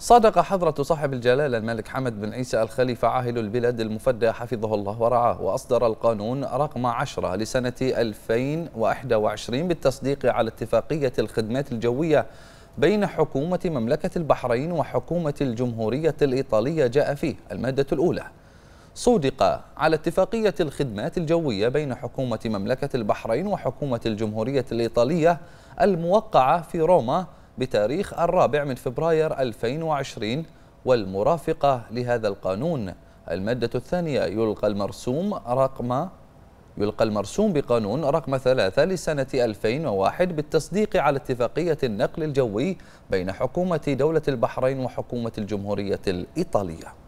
صادق حضرة صاحب الجلالة الملك حمد بن عيسى الخليفة عاهل البلاد المفدى حفظه الله ورعاه وأصدر القانون رقم 10 لسنة 2021 بالتصديق على اتفاقية الخدمات الجوية بين حكومة مملكة البحرين وحكومة الجمهورية الإيطالية جاء فيه المادة الأولى صودق على اتفاقية الخدمات الجوية بين حكومة مملكة البحرين وحكومة الجمهورية الإيطالية الموقعة في روما بتاريخ الرابع من فبراير 2020 والمرافقة لهذا القانون المادة الثانية يلقى المرسوم رقم يلقى المرسوم بقانون رقم ثلاثة لسنة 2001 بالتصديق على اتفاقية النقل الجوي بين حكومة دولة البحرين وحكومة الجمهورية الإيطالية